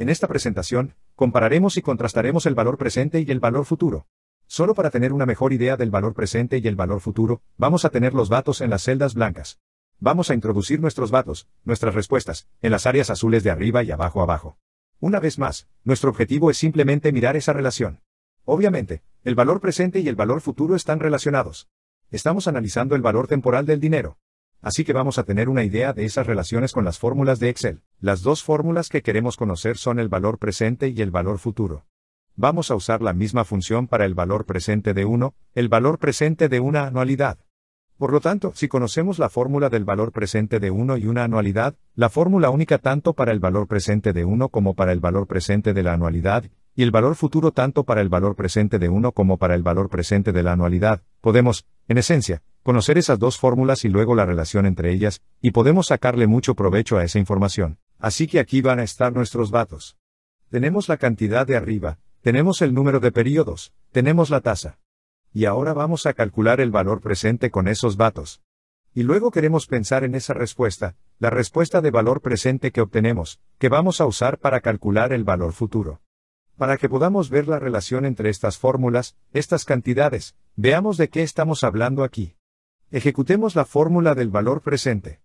En esta presentación, compararemos y contrastaremos el valor presente y el valor futuro. Solo para tener una mejor idea del valor presente y el valor futuro, vamos a tener los datos en las celdas blancas. Vamos a introducir nuestros datos, nuestras respuestas, en las áreas azules de arriba y abajo abajo. Una vez más, nuestro objetivo es simplemente mirar esa relación. Obviamente, el valor presente y el valor futuro están relacionados. Estamos analizando el valor temporal del dinero. Así que vamos a tener una idea de esas relaciones con las fórmulas de Excel. Las dos fórmulas que queremos conocer son el valor presente y el valor futuro. Vamos a usar la misma función para el valor presente de 1, el valor presente de una anualidad. Por lo tanto, si conocemos la fórmula del valor presente de 1 y una anualidad, la fórmula única tanto para el valor presente de 1 como para el valor presente de la anualidad, y el valor futuro tanto para el valor presente de 1 como para el valor presente de la anualidad, podemos, en esencia, conocer esas dos fórmulas y luego la relación entre ellas, y podemos sacarle mucho provecho a esa información. Así que aquí van a estar nuestros datos. Tenemos la cantidad de arriba, tenemos el número de periodos, tenemos la tasa. Y ahora vamos a calcular el valor presente con esos datos. Y luego queremos pensar en esa respuesta, la respuesta de valor presente que obtenemos, que vamos a usar para calcular el valor futuro. Para que podamos ver la relación entre estas fórmulas, estas cantidades, veamos de qué estamos hablando aquí. Ejecutemos la fórmula del valor presente.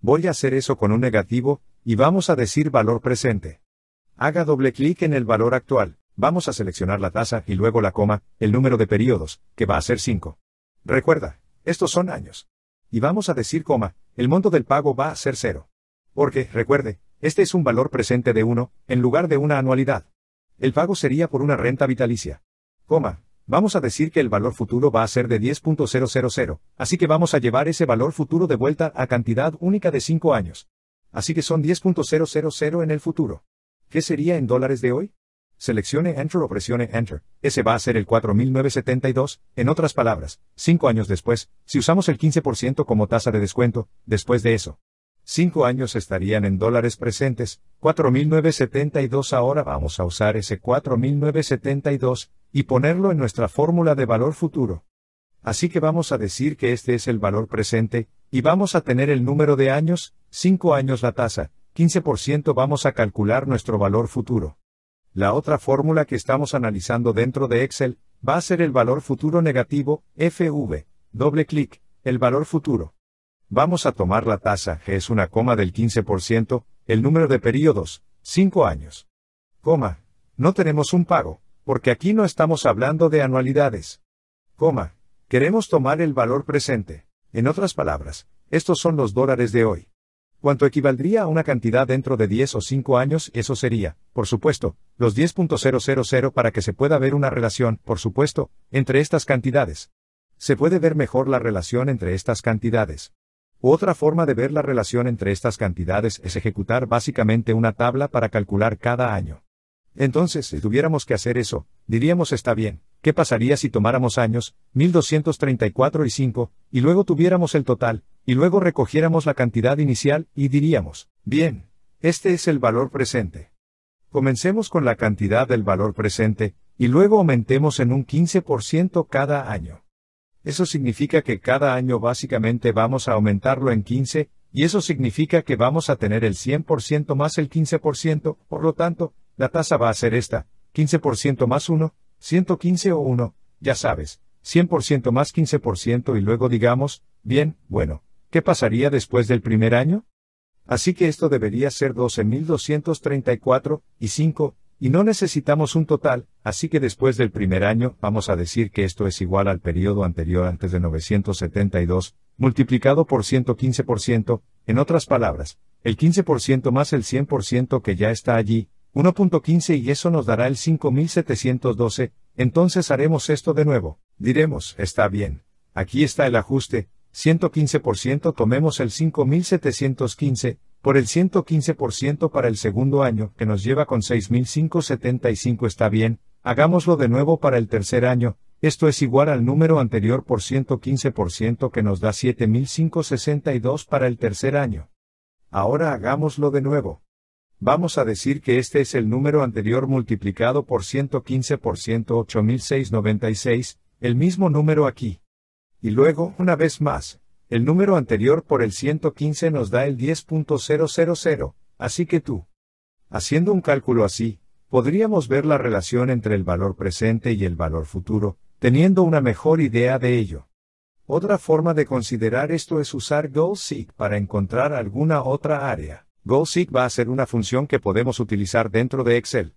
Voy a hacer eso con un negativo, y vamos a decir valor presente. Haga doble clic en el valor actual, vamos a seleccionar la tasa y luego la coma, el número de periodos, que va a ser 5. Recuerda, estos son años. Y vamos a decir coma, el monto del pago va a ser 0. Porque, recuerde, este es un valor presente de 1, en lugar de una anualidad. El pago sería por una renta vitalicia. Coma, Vamos a decir que el valor futuro va a ser de 10.000, así que vamos a llevar ese valor futuro de vuelta a cantidad única de 5 años. Así que son 10.000 en el futuro. ¿Qué sería en dólares de hoy? Seleccione Enter o presione Enter. Ese va a ser el 4972, en otras palabras, 5 años después, si usamos el 15% como tasa de descuento, después de eso. 5 años estarían en dólares presentes, 4972 ahora vamos a usar ese 4972, y ponerlo en nuestra fórmula de valor futuro. Así que vamos a decir que este es el valor presente, y vamos a tener el número de años, 5 años la tasa, 15% vamos a calcular nuestro valor futuro. La otra fórmula que estamos analizando dentro de Excel, va a ser el valor futuro negativo, FV, doble clic, el valor futuro. Vamos a tomar la tasa, que es una coma del 15%, el número de periodos, 5 años. Coma, no tenemos un pago. Porque aquí no estamos hablando de anualidades. Coma, queremos tomar el valor presente. En otras palabras, estos son los dólares de hoy. Cuanto equivaldría a una cantidad dentro de 10 o 5 años, eso sería, por supuesto, los 10.000 para que se pueda ver una relación, por supuesto, entre estas cantidades. Se puede ver mejor la relación entre estas cantidades. Otra forma de ver la relación entre estas cantidades es ejecutar básicamente una tabla para calcular cada año. Entonces, si tuviéramos que hacer eso, diríamos está bien, ¿qué pasaría si tomáramos años, 1234 y 5, y luego tuviéramos el total, y luego recogiéramos la cantidad inicial, y diríamos, bien, este es el valor presente. Comencemos con la cantidad del valor presente, y luego aumentemos en un 15% cada año. Eso significa que cada año básicamente vamos a aumentarlo en 15, y eso significa que vamos a tener el 100% más el 15%, por lo tanto, la tasa va a ser esta, 15% más 1, 115 o 1, ya sabes, 100% más 15% y luego digamos, bien, bueno, ¿qué pasaría después del primer año? Así que esto debería ser 12.234, y 5, y no necesitamos un total, así que después del primer año vamos a decir que esto es igual al periodo anterior antes de 972, multiplicado por 115%, en otras palabras, el 15% más el 100% que ya está allí, 1.15 y eso nos dará el 5712, entonces haremos esto de nuevo. Diremos, está bien. Aquí está el ajuste, 115% tomemos el 5715, por el 115% para el segundo año, que nos lleva con 6575 está bien, hagámoslo de nuevo para el tercer año, esto es igual al número anterior por 115% que nos da 7562 para el tercer año. Ahora hagámoslo de nuevo. Vamos a decir que este es el número anterior multiplicado por 115 por 108.696, el mismo número aquí. Y luego, una vez más, el número anterior por el 115 nos da el 10.000, así que tú. Haciendo un cálculo así, podríamos ver la relación entre el valor presente y el valor futuro, teniendo una mejor idea de ello. Otra forma de considerar esto es usar Goal Seek para encontrar alguna otra área. GoSeek va a ser una función que podemos utilizar dentro de Excel.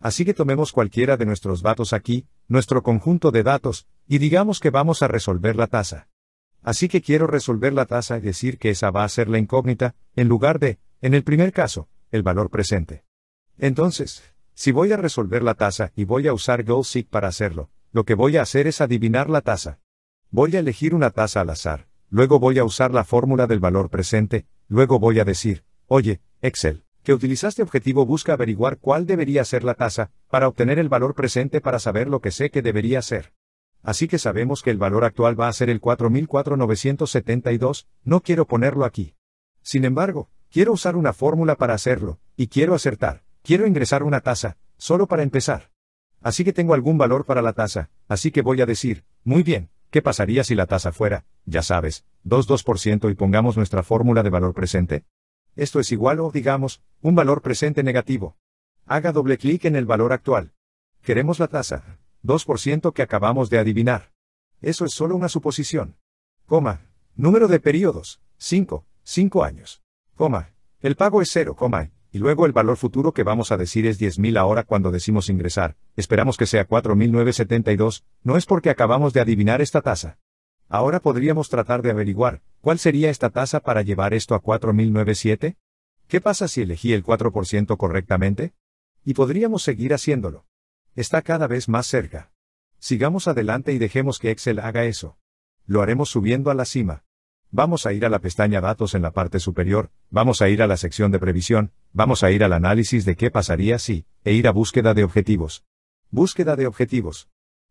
Así que tomemos cualquiera de nuestros datos aquí, nuestro conjunto de datos, y digamos que vamos a resolver la tasa. Así que quiero resolver la tasa y decir que esa va a ser la incógnita, en lugar de, en el primer caso, el valor presente. Entonces, si voy a resolver la tasa y voy a usar Seek para hacerlo, lo que voy a hacer es adivinar la tasa. Voy a elegir una tasa al azar, luego voy a usar la fórmula del valor presente, luego voy a decir, Oye, Excel, que utilizaste objetivo busca averiguar cuál debería ser la tasa, para obtener el valor presente para saber lo que sé que debería ser. Así que sabemos que el valor actual va a ser el 4.4972, no quiero ponerlo aquí. Sin embargo, quiero usar una fórmula para hacerlo, y quiero acertar, quiero ingresar una tasa, solo para empezar. Así que tengo algún valor para la tasa, así que voy a decir, muy bien, ¿qué pasaría si la tasa fuera, ya sabes, 2,2% y pongamos nuestra fórmula de valor presente? esto es igual o, digamos, un valor presente negativo. Haga doble clic en el valor actual. Queremos la tasa, 2% que acabamos de adivinar. Eso es solo una suposición. Coma, número de periodos, 5, 5 años. Coma, el pago es 0, y luego el valor futuro que vamos a decir es 10.000 ahora cuando decimos ingresar, esperamos que sea 4.972, no es porque acabamos de adivinar esta tasa. Ahora podríamos tratar de averiguar, ¿cuál sería esta tasa para llevar esto a 4097? ¿Qué pasa si elegí el 4% correctamente? Y podríamos seguir haciéndolo. Está cada vez más cerca. Sigamos adelante y dejemos que Excel haga eso. Lo haremos subiendo a la cima. Vamos a ir a la pestaña Datos en la parte superior, vamos a ir a la sección de previsión, vamos a ir al análisis de qué pasaría si, e ir a búsqueda de objetivos. Búsqueda de objetivos.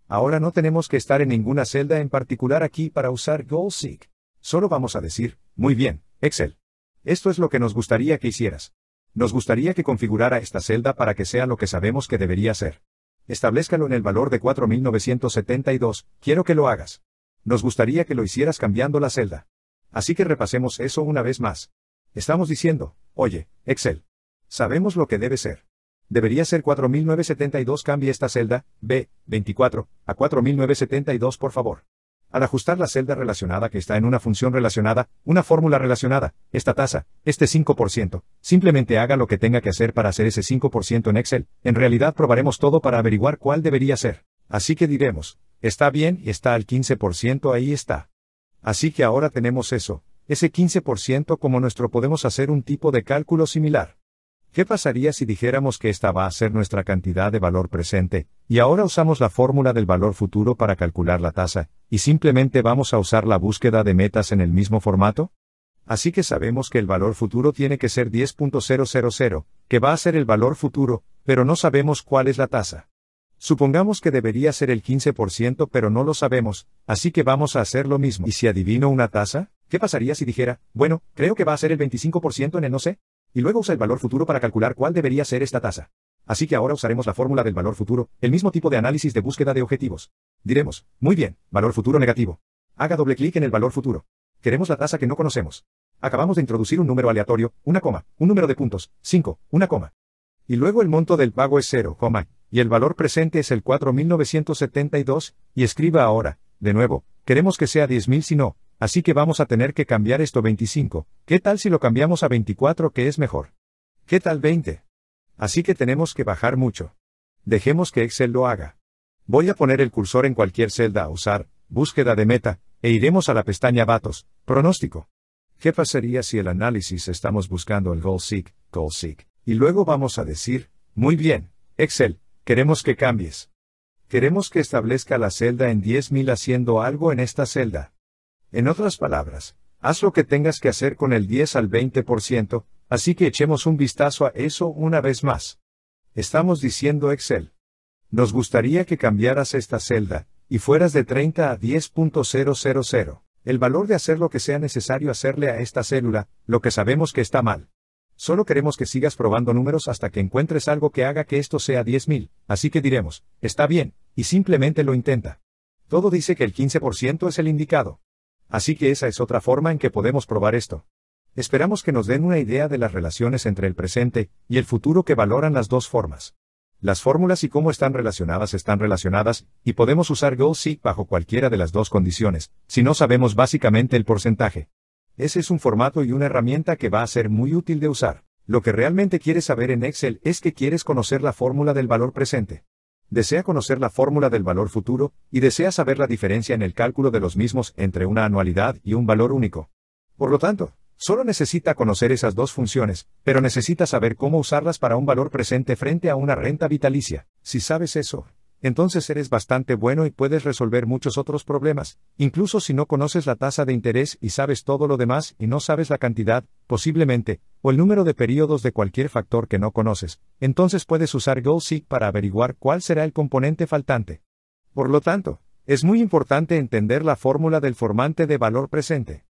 Ahora no tenemos que estar en ninguna celda en particular aquí para usar Seek. Solo vamos a decir, muy bien, Excel. Esto es lo que nos gustaría que hicieras. Nos gustaría que configurara esta celda para que sea lo que sabemos que debería ser. Establezcalo en el valor de 4972, quiero que lo hagas. Nos gustaría que lo hicieras cambiando la celda. Así que repasemos eso una vez más. Estamos diciendo, oye, Excel. Sabemos lo que debe ser. Debería ser 4972 cambie esta celda, B, 24, a 4972 por favor. Al ajustar la celda relacionada que está en una función relacionada, una fórmula relacionada, esta tasa, este 5%, simplemente haga lo que tenga que hacer para hacer ese 5% en Excel, en realidad probaremos todo para averiguar cuál debería ser. Así que diremos, está bien y está al 15% ahí está. Así que ahora tenemos eso, ese 15% como nuestro podemos hacer un tipo de cálculo similar. ¿Qué pasaría si dijéramos que esta va a ser nuestra cantidad de valor presente, y ahora usamos la fórmula del valor futuro para calcular la tasa, y simplemente vamos a usar la búsqueda de metas en el mismo formato? Así que sabemos que el valor futuro tiene que ser 10.000, que va a ser el valor futuro, pero no sabemos cuál es la tasa. Supongamos que debería ser el 15%, pero no lo sabemos, así que vamos a hacer lo mismo. ¿Y si adivino una tasa? ¿Qué pasaría si dijera, bueno, creo que va a ser el 25% en el no sé? Y luego usa el valor futuro para calcular cuál debería ser esta tasa. Así que ahora usaremos la fórmula del valor futuro, el mismo tipo de análisis de búsqueda de objetivos. Diremos, muy bien, valor futuro negativo. Haga doble clic en el valor futuro. Queremos la tasa que no conocemos. Acabamos de introducir un número aleatorio, una coma, un número de puntos, 5, una coma. Y luego el monto del pago es 0, coma, y el valor presente es el 4972, y escriba ahora, de nuevo, queremos que sea 10.000 si no, Así que vamos a tener que cambiar esto 25, ¿qué tal si lo cambiamos a 24 que es mejor? ¿Qué tal 20? Así que tenemos que bajar mucho. Dejemos que Excel lo haga. Voy a poner el cursor en cualquier celda a usar, búsqueda de meta, e iremos a la pestaña vatos, pronóstico. ¿Qué pasaría si el análisis estamos buscando el goal seek, goal seek? Y luego vamos a decir, muy bien, Excel, queremos que cambies. Queremos que establezca la celda en 10.000 haciendo algo en esta celda. En otras palabras, haz lo que tengas que hacer con el 10 al 20%, así que echemos un vistazo a eso una vez más. Estamos diciendo Excel. Nos gustaría que cambiaras esta celda, y fueras de 30 a 10.000, el valor de hacer lo que sea necesario hacerle a esta célula, lo que sabemos que está mal. Solo queremos que sigas probando números hasta que encuentres algo que haga que esto sea 10.000, así que diremos, está bien, y simplemente lo intenta. Todo dice que el 15% es el indicado. Así que esa es otra forma en que podemos probar esto. Esperamos que nos den una idea de las relaciones entre el presente y el futuro que valoran las dos formas. Las fórmulas y cómo están relacionadas están relacionadas, y podemos usar Goal-Seek bajo cualquiera de las dos condiciones, si no sabemos básicamente el porcentaje. Ese es un formato y una herramienta que va a ser muy útil de usar. Lo que realmente quieres saber en Excel es que quieres conocer la fórmula del valor presente desea conocer la fórmula del valor futuro, y desea saber la diferencia en el cálculo de los mismos entre una anualidad y un valor único. Por lo tanto, solo necesita conocer esas dos funciones, pero necesita saber cómo usarlas para un valor presente frente a una renta vitalicia. Si sabes eso, entonces eres bastante bueno y puedes resolver muchos otros problemas, incluso si no conoces la tasa de interés y sabes todo lo demás y no sabes la cantidad, posiblemente, o el número de periodos de cualquier factor que no conoces, entonces puedes usar GoSeek para averiguar cuál será el componente faltante. Por lo tanto, es muy importante entender la fórmula del formante de valor presente.